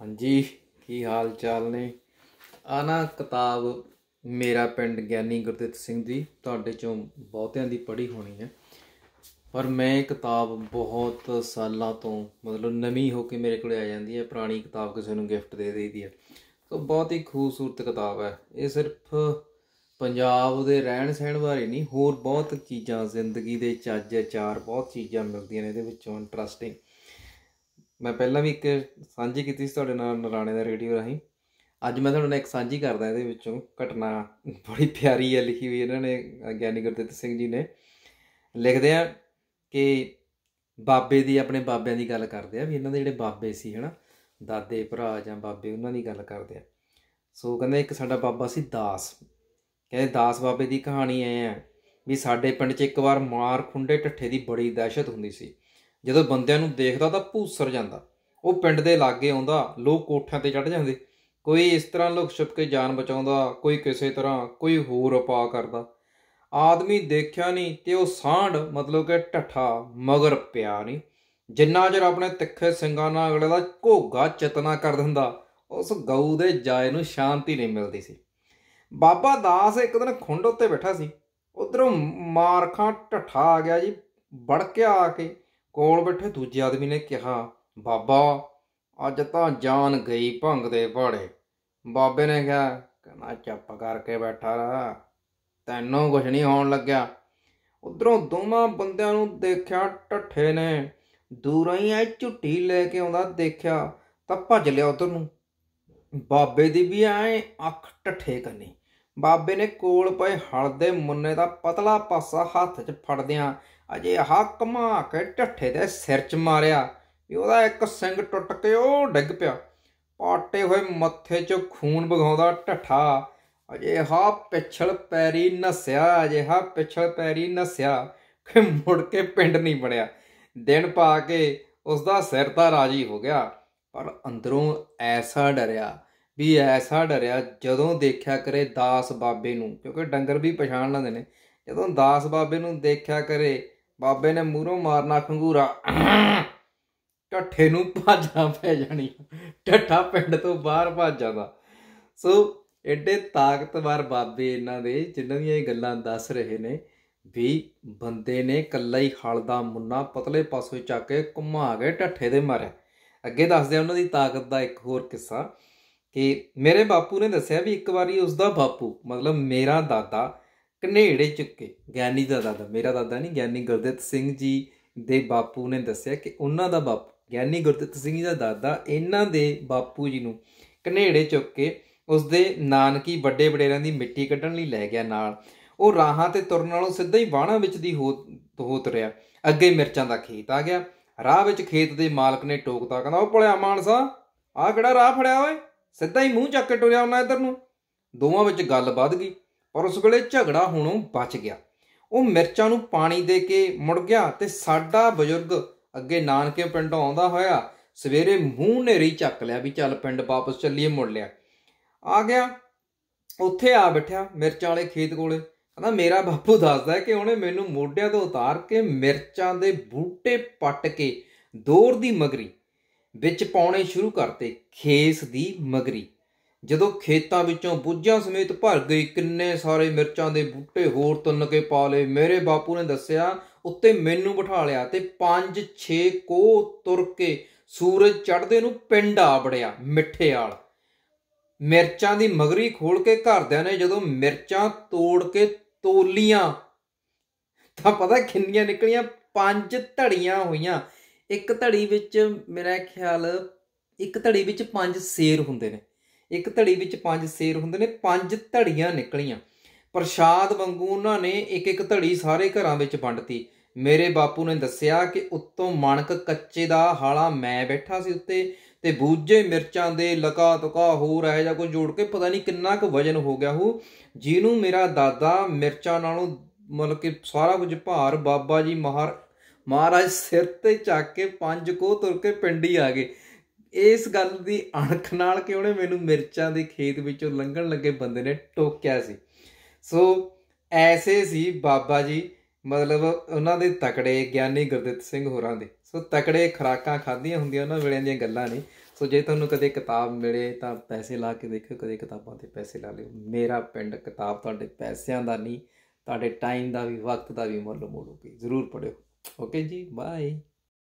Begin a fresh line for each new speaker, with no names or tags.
ਹਾਂਜੀ ਕੀ ਹਾਲ ਚਾਲ ਨੇ ਆ ਨਾ ਕਿਤਾਬ ਮੇਰਾ ਪਿੰਡ ਗਿਆਨੀ ਗੁਰਦਿੱਤ ਸਿੰਘ ਦੀ ਤੁਹਾਡੇ ਚੋਂ ਬਹੁਤਿਆਂ ਦੀ ਪੜ੍ਹੀ ਹੋਣੀ ਹੈ ਪਰ ਮੈਂ ਕਿਤਾਬ ਬਹੁਤ ਸਾਲਾਂ ਤੋਂ ਮਤਲਬ ਨਵੀਂ ਹੋ ਕੇ ਮੇਰੇ ਕੋਲ ਆ ਜਾਂਦੀ ਹੈ ਪੁਰਾਣੀ ਕਿਤਾਬ ਕਿਸੇ ਨੂੰ ਗਿਫਟ ਦੇ ਦੇਈਦੀ ਹੈ ਸੋ ਬਹੁਤ ਹੀ ਖੂਬਸੂਰਤ ਕਿਤਾਬ ਹੈ ਇਹ ਸਿਰਫ ਪੰਜਾਬ ਦੇ ਰਹਿਣ ਸਹਿਣ ਬਾਰੇ ਨਹੀਂ ਹੋਰ ਬਹੁਤ ਚੀਜ਼ਾਂ ਜ਼ਿੰਦਗੀ ਦੇ ਚੱਜ ਚਾਰ ਬਹੁਤ ਚੀਜ਼ਾਂ ਮਿਲਦੀਆਂ ਨੇ ਇਹਦੇ ਵਿੱਚੋਂ ਇੰਟਰਸਟਿੰਗ ਮੈਂ ਪਹਿਲਾਂ ਵੀ ਇੱਕ ਸਾਂਝੀ ਕੀਤੀ ਸੀ ਤੁਹਾਡੇ ਨਾਲ ਨਰਾਣੇ ਦਾ ਰੇਡੀਓ ਰਾਹੀਂ ਅੱਜ ਮੈਂ ਤੁਹਾਨੂੰ ਇੱਕ ਸਾਂਝੀ ਕਰਦਾ ਇਹਦੇ ਵਿੱਚੋਂ ਘਟਨਾ ਬੜੀ ਪਿਆਰੀ ਹੈ ਲਿਖੀ ਹੋਈ ਇਹਨਾਂ ਨੇ ਗਿਆਨੀ ਗੁਰਦਿੱਤ ਸਿੰਘ ਜੀ ਨੇ ਲਿਖਦੇ ਆ ਕਿ ਬਾਬੇ ਦੀ ਆਪਣੇ ਬਾਬਿਆਂ ਦੀ ਗੱਲ ਕਰਦੇ ਆ ਵੀ ਇਹਨਾਂ ਦੇ ਜਿਹੜੇ ਬਾਬੇ ਸੀ ਹਨਾ ਦਾਦੇ ਭਰਾ ਜਾਂ ਬਾਬੇ ਉਹਨਾਂ ਦੀ ਗੱਲ ਕਰਦੇ ਆ ਸੋ ਕਹਿੰਦੇ ਇੱਕ ਸਾਡਾ ਬਾਬਾ ਸੀ ਦਾਸ ਕਹਿੰਦੇ ਦਾਸ ਬਾਬੇ ਦੀ ਕਹਾਣੀ ਐ ਆ ਵੀ ਸਾਡੇ ਪਿੰਡ 'ਚ ਇੱਕ ਵਾਰ ਮਾਰ ਖੁੰਡੇ ਟੱਠੇ ਦੀ ਬੜੀ ਦਹਿਸ਼ਤ ਹੁੰਦੀ ਸੀ ਜਦੋਂ ਬੰਦਿਆਂ ਨੂੰ ਦੇਖਦਾ ਤਾਂ ਭੂਸਰ ਜਾਂਦਾ ਉਹ ਪਿੰਡ ਦੇ ਲਾਗੇ ਆਉਂਦਾ ਲੋਕ ਕੋਠਿਆਂ ਤੇ ਚੜ ਜਾਂਦੇ ਕੋਈ ਇਸ ਤਰ੍ਹਾਂ ਲੋਕ ਛੁਪ ਕੇ ਜਾਨ ਬਚਾਉਂਦਾ ਕੋਈ ਕਿਸੇ ਤਰ੍ਹਾਂ ਕੋਈ ਹੋਰ ਉਪਾਅ ਕਰਦਾ ਆਦਮੀ ਦੇਖਿਆ ਨਹੀਂ ਤੇ ਉਹ ਸਾਂਢ ਮਤਲਬ ਕਿ ਠੱਠਾ ਮਗਰ ਪਿਆ ਨਹੀਂ ਜਿੰਨਾ ਚਿਰ ਆਪਣੇ ਤਿੱਖੇ ਸਿੰਘਾਂ ਨਾਲ ਅਗਲੇ ਦਾ ਘੋਗਾ ਚਤਨਾ ਕਰ ਦਿੰਦਾ ਉਸ ਗਊ ਦੇ ਜਾਏ ਨੂੰ ਸ਼ਾਂਤੀ ਨਹੀਂ ਮਿਲਦੀ ਸੀ ਬਾਬਾ ਦਾਸ ਇੱਕ ਦਿਨ ਖੁੰਡ ਉੱਤੇ ਬੈਠਾ ਸੀ ਉਧਰੋਂ ਮਾਰਖਾਂ ਠੱਠਾ ਆ ਗਿਆ ਜੀ ਵੜ ਕੇ ਆ ਕੇ ਕੋਲ ਬੈਠੇ ਦੂਜੇ ਆਦਮੀ ਨੇ ਕਿਹਾ ਬਾਬਾ ਅੱਜ ਤਾਂ ਜਾਨ ਗਈ ਭੰਗ ਦੇ ਬਾੜੇ ਬਾਬੇ ਨੇ ਕਿਹਾ ਕਹਿੰਦਾ ਚੱਪ ਕਰਕੇ ਬੈਠਾ ਰਹਾ ਤੈਨੂੰ ਕੁਝ ਨਹੀਂ ਹੋਣ ਲੱਗਿਆ ਉਧਰੋਂ ਦੋਵਾਂ ਬੰਦਿਆਂ ਨੂੰ ਦੇਖਿਆ ਟੱਠੇ ਨੇ ਦੂਰੋਂ ਹੀ ਐ ਝੁੱਟੀ ਲੈ ਕੇ ਆਉਂਦਾ ਦੇਖਿਆ ਤਾਂ ਭੱਜ ਲਿਆ ਉਧਰ ਨੂੰ ਬਾਬੇ ਦੀ ਵੀ ਐ ਅੱਖ ਟੱਠੇ ਕਰਨੀ ਬਾਬੇ ਨੇ ਕੋਲ ਪਏ ਹਲ ਦੇ ਮੁੰਨੇ ਦਾ ਪਤਲਾ ਪਾਸਾ ਹੱਥ 'ਚ ਫੜਦਿਆਂ ਅਜੇ ਹੱਕ ਮਾ ਕੇ ਢੱਠੇ ਦੇ ਸਿਰ 'ਚ ਮਾਰਿਆ ਵੀ ਉਹਦਾ ਇੱਕ ਸਿੰਗ ਟੁੱਟ ਕੇ ਉਹ ਡਿੱਗ ਪਿਆ ਪਾਟੇ ਹੋਏ ਮੱਥੇ 'ਚ ਖੂਨ ਵਗਾਉਂਦਾ ਢੱਠਾ ਅਜੇ ਹਾ ਪਿਛਲ ਪੈਰੀ ਨਸਿਆ ਅਜੇ ਹਾ ਪਿਛਲ ਪੈਰੀ ਨਸਿਆ ਕਿ ਮੁੜ ਕੇ ਪਿੰਡ ਨਹੀਂ ਬਣਿਆ ਦਿਨ ਪਾ ਕੇ ਉਸ ਦਾ ਸਿਰ ਤਾਂ ਰਾਜੀ ਹੋ ਗਿਆ ਪਰ ਅੰਦਰੋਂ ਐਸਾ ਡਰਿਆ ਵੀ ਐਸਾ ਡਰਿਆ ਜਦੋਂ ਦੇਖਿਆ ਕਰੇ ਦਾਸ ਬਾਬੇ ਨੂੰ ਕਿਉਂਕਿ ਡੰਗਰ ਵੀ ਪਛਾਣ ਲੈਂਦੇ ਨੇ ਜਦੋਂ ਦਾਸ ਬਾਬੇ ਨੂੰ ਦੇਖਿਆ ਕਰੇ ਬਾਬੇ ਨੇ ਮੂਹਰੋਂ ਮਾਰਨਾ ਖੰਗੂਰਾ ਟੱਠੇ ਨੂੰ ਭਾਜਣਾ ਪੈ ਜਾਣੀ ਟੱਠਾ ਪਿੰਡ ਤੋਂ ਬਾਹਰ ਭੱਜ ਜਾਂਦਾ ਸੋ ਐਡੇ ਤਾਕਤਵਰ ਬਾਬੇ ਇਹਨਾਂ ਦੇ ਜਿੰਨਾਂ ਦੀਆਂ ਇਹ ਗੱਲਾਂ ਦੱਸ ਰਹੇ ਨੇ ਵੀ ਬੰਦੇ ਨੇ ਕੱਲਾ ਹੀ ਹਲ ਦਾ ਮੁੰਨਾ ਪਤਲੇ ਪਾਸੋਂ ਚੱਕ ਕੇ ਘੁਮਾ ਕੇ ਟੱਠੇ ਦੇ ਮਾਰਿਆ ਅੱਗੇ ਦੱਸਦੇ ਉਹਨਾਂ ਦੀ ਤਾਕਤ ਦਾ ਇੱਕ ਹੋਰ ਕਿੱਸਾ ਕਿ ਮੇਰੇ ਬਾਪੂ ਨੇ ਦੱਸਿਆ ਵੀ ਇੱਕ ਵਾਰੀ ਉਸ ਦਾ ਬਾਪੂ ਮਤਲਬ ਮੇਰਾ ਦਾਦਾ ਕਨੇੜੇ ਚੁੱਕੇ ਗਿਆਨੀ ਦਾ ਦਾਦਾ ਮੇਰਾ ਦਾਦਾ ਨਹੀਂ ਗਿਆਨੀ ਗੁਰਦਿੱਤ ਸਿੰਘ ਜੀ ਦੇ ਬਾਪੂ ਨੇ ਦੱਸਿਆ ਕਿ ਉਹਨਾਂ ਦਾ ਬਾਪ ਗਿਆਨੀ ਗੁਰਦਿੱਤ ਸਿੰਘ ਜੀ ਦਾ ਦਾਦਾ ਇਹਨਾਂ ਦੇ ਬਾਪੂ ਜੀ ਨੂੰ ਕਨੇੜੇ ਚੁੱਕ ਕੇ ਉਸਦੇ ਨਾਨਕੀ ਵੱਡੇ ਵਡੇਰਿਆਂ ਦੀ ਮਿੱਟੀ ਕੱਢਣ ਲਈ ਲੈ ਗਿਆ ਨਾਲ ਉਹ ਰਾਹਾਂ ਤੇ ਤੁਰਨ ਨਾਲੋਂ ਸਿੱਧਾ ਹੀ ਬਾਣਾ ਵਿੱਚ ਦੀ ਹੋਤ ਰਿਆ ਅੱਗੇ ਮਿਰਚਾਂ ਦਾ ਖੇਤ ਆ ਗਿਆ ਰਾਹ ਵਿੱਚ ਖੇਤ ਦੇ ਮਾਲਕ ਨੇ ਟੋਕਤਾ ਕਹਿੰਦਾ ਉਹ ਭਲਿਆ ਮਾਨਸਾ ਆਹ ਕਿਹੜਾ ਰਾਹ ਫੜਿਆ ਓਏ ਸਿੱਧਾ ਹੀ ਮੂੰਹ ਚੱਕ ਕੇ ਟੁਰਿਆ ਉਹਨਾਂ ਇਧਰ ਨੂੰ ਦੋਵਾਂ ਵਿੱਚ ਗੱਲ ਵੱਧ ਗਈ ਔਰ ਉਸ ਵੇਲੇ ਝਗੜਾ ਹੋਣੋਂ ਬਚ ਗਿਆ ਉਹ ਮਿਰਚਾਂ ਨੂੰ ਪਾਣੀ ਦੇ ਕੇ ਮੁੜ ਗਿਆ ਤੇ ਸਾਡਾ ਬਜ਼ੁਰਗ ਅੱਗੇ ਨਾਨਕੇ ਪਿੰਡ ਆਉਂਦਾ ਹੋਇਆ ਸਵੇਰੇ ਮੂੰਹ ਨੇਰੀ ਚੱਕ ਲਿਆ ਵੀ ਚੱਲ ਪਿੰਡ ਵਾਪਸ ਚੱਲੀਏ ਮੁੜ ਲਿਆ ਆ ਗਿਆ ਉੱਥੇ ਆ ਬੈਠਿਆ ਮਿਰਚਾਂ ਵਾਲੇ ਖੇਤ ਕੋਲੇ ਕਹਿੰਦਾ ਮੇਰਾ ਬਾਪੂ ਦੱਸਦਾ ਕਿ ਉਹਨੇ ਮੈਨੂੰ ਮੋਢਿਆਂ ਤੋਂ ਉਤਾਰ ਕੇ ਮਿਰਚਾਂ ਦੇ ਬੂਟੇ ਪੱਟ ਕੇ ਦੌਰ ਦੀ ਮਗਰੀ ਵਿੱਚ ਪਾਉਣੇ ਸ਼ੁਰੂ ਕਰਤੇ ਖੇਸ ਦੀ ਮਗਰੀ ਜਦੋਂ ਖੇਤਾਂ ਵਿੱਚੋਂ ਬੁੱਝਾਂ ਸਮੇਤ ਭਰ ਗਈ ਕਿੰਨੇ ਸਾਰੇ ਮਿਰਚਾਂ ਦੇ ਬੂਟੇ ਹੋਰ ਤੁੰਨ ਕੇ ਪਾ ਲਏ ਮੇਰੇ ਬਾਪੂ ਨੇ ਦੱਸਿਆ ਉੱਤੇ ਮੈਨੂੰ ਬਿਠਾ ਲਿਆ ਤੇ 5-6 ਕੋ ਤੁਰ ਕੇ ਸੂਰਜ ਚੜ੍ਹਦੇ ਨੂੰ ਪਿੰਡ ਆ ਬੜਿਆ ਮਿੱਠੇ ਆਲ ਮਿਰਚਾਂ ਦੀ ਮਗਰੀ ਖੋਲ ਕੇ ਘਰਦਿਆਂ ਨੇ ਜਦੋਂ ਮਿਰਚਾਂ ਤੋੜ ਕੇ ਤੋਲੀਆਂ ਤਾਂ ਪਤਾ ਕਿੰਨੀਆਂ ਨਿਕਲੀਆਂ ਪੰਜ ਧੜੀਆਂ ਹੋਈਆਂ ਇੱਕ ਧੜੀ ਵਿੱਚ ਮੇਰਾ ਖਿਆਲ ਇੱਕ ਧੜੀ ਵਿੱਚ ਪੰਜ ਸੇਰ ਹੁੰਦੇ ਨੇ ਇੱਕ ਧੜੀ ਵਿੱਚ ਪੰਜ ਸੇਰ ਹੁੰਦੇ ਨੇ ਪੰਜ ਧੜੀਆਂ ਨਿਕਲੀਆਂ ਪ੍ਰਸ਼ਾਦ ਵਾਂਗੂ ਉਹਨਾਂ ਨੇ ਇੱਕ ਇੱਕ ਧੜੀ ਸਾਰੇ ਘਰਾਂ ਵਿੱਚ ਵੰਡਤੀ ਮੇਰੇ ਬਾਪੂ ਨੇ ਦੱਸਿਆ ਕਿ ਉੱਤੋਂ ਮਣਕ ਕੱਚੇ ਦਾ ਹਾਲਾ ਮੈਂ ਬੈਠਾ ਸੀ ਉੱਤੇ ਤੇ ਬੂਝੇ ਮਿਰਚਾਂ ਦੇ ਲਕਾ ਤੁਕਾ ਹੋ ਰਹਿ ਜਾ ਕੋਈ ਜੋੜ ਕੇ ਪਤਾ ਨਹੀਂ ਕਿੰਨਾ ਕੁ ਵਜਨ ਹੋ ਗਿਆ ਹੋ ਜਿਹਨੂੰ ਮੇਰਾ ਦਾਦਾ ਮਿਰਚਾਂ ਨਾਲੋਂ ਮਤਲਬ ਕਿ ਸਾਰਾ ਕੁਝ ਭਾਰ ਬਾਬਾ ਜੀ ਮਹਾਰ ਮਹਾਰਾਜ ਸਿਰ ਤੇ ਚੱਕ ਕੇ ਪੰਜ ਕੋ ਤੁਰ ਕੇ ਪਿੰਡ ਹੀ ਆ ਗਏ ਇਸ ਗੱਲ ਦੀ ਅਣਖ ਨਾਲ ਕਿ ਉਹਨੇ ਮੈਨੂੰ ਮਿਰਚਾਂ ਦੇ ਖੇਤ ਵਿੱਚੋਂ ਲੰਘਣ ਲੱਗੇ ਬੰਦੇ ਨੇ ਟੋਕਿਆ ਸੀ ਸੋ ਐਸੇ ਸੀ ਬਾਬਾ ਜੀ ਮਤਲਬ ਉਹਨਾਂ ਦੇ ਤਕੜੇ ਗਿਆਨੀ ਗੁਰਦਿੱਤ ਸਿੰਘ ਹੋਰਾਂ ਦੇ ਸੋ ਤਕੜੇ ਖਰਾਕਾਂ ਖਾਧੀਆਂ ਹੁੰਦੀਆਂ ਉਹਨਾਂ ਵੇਲੇ ਦੀਆਂ ਗੱਲਾਂ ਨੇ ਸੋ ਜੇ ਤੁਹਾਨੂੰ ਕਦੇ ਕਿਤਾਬ ਮਿਲੇ ਤਾਂ ਪੈਸੇ ਲਾ ਕੇ ਦੇਖੋ ਕਦੇ ਕਿਤਾਬਾਂ ਤੇ ਪੈਸੇ ਲਾ ਲਿਓ ਮੇਰਾ ਪਿੰਡ ਕਿਤਾਬ ਤੁਹਾਡੇ ਪੈਸਿਆਂ ਦਾ ਨਹੀਂ ਤੁਹਾਡੇ ਟਾਈਮ ਦਾ ਵੀ ਵਕਤ ਦਾ ਵੀ ਮੁੱਲ ਮੋੜੂਗੀ ਜ਼ਰੂਰ ਪੜਿਓ ਓਕੇ ਜੀ ਬਾਏ